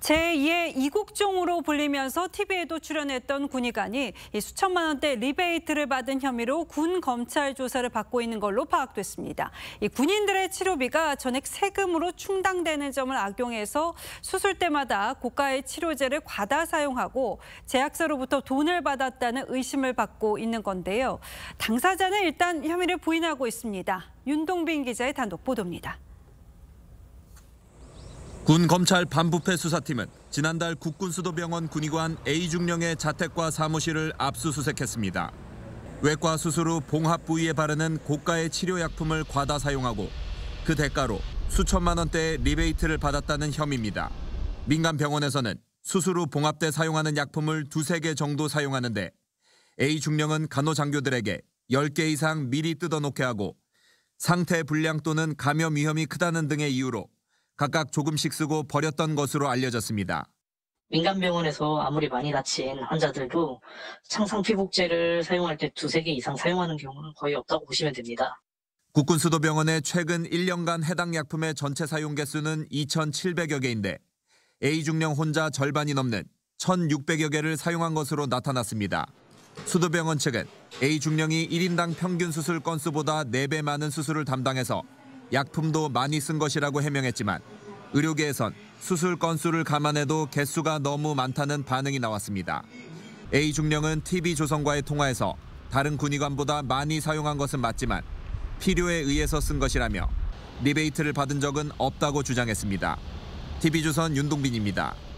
제2의 이국종으로 불리면서 TV에도 출연했던 군의관이 수천만 원대 리베이트를 받은 혐의로 군 검찰 조사를 받고 있는 걸로 파악됐습니다. 군인들의 치료비가 전액 세금으로 충당되는 점을 악용해서 수술 때마다 고가의 치료제를 과다 사용하고 제약사로부터 돈을 받았다는 의심을 받고 있는 건데요. 당사자는 일단 혐의를 부인하고 있습니다. 윤동빈 기자의 단독 보도입니다. 군 검찰 반부패 수사팀은 지난달 국군수도병원 군의관 A 중령의 자택과 사무실을 압수수색했습니다. 외과 수술 후 봉합 부위에 바르는 고가의 치료약품을 과다 사용하고 그 대가로 수천만 원대의 리베이트를 받았다는 혐의입니다. 민간 병원에서는 수술 후 봉합 때 사용하는 약품을 두세 개 정도 사용하는데 A 중령은 간호장교들에게 10개 이상 미리 뜯어놓게 하고 상태 불량 또는 감염 위험이 크다는 등의 이유로 각각 조금씩 쓰고 버렸던 것으로 알려졌습니다. 민간 병원에서 아무리 많이 다친 환자들도 창상 피복제를 사용할 때 두 세 개 이상 사용하는 경우는 거의 없다고 보시면 됩니다. 국군 수도병원의 최근 1년간 해당 약품의 전체 사용 개수는 2,700여 개인데 A 중령 혼자 절반이 넘는 1,600여 개를 사용한 것으로 나타났습니다. 수도병원 측은 A 중령이 1인당 평균 수술 건수보다 4배 많은 수술을 담당해서 약품도 많이 쓴 것이라고 해명했지만 의료계에선 수술 건수를 감안해도 개수가 너무 많다는 반응이 나왔습니다. A 중령은 TV조선과의 통화에서 다른 군의관보다 많이 사용한 것은 맞지만 필요에 의해서 쓴 것이라며 리베이트를 받은 적은 없다고 주장했습니다. TV조선 윤동빈입니다.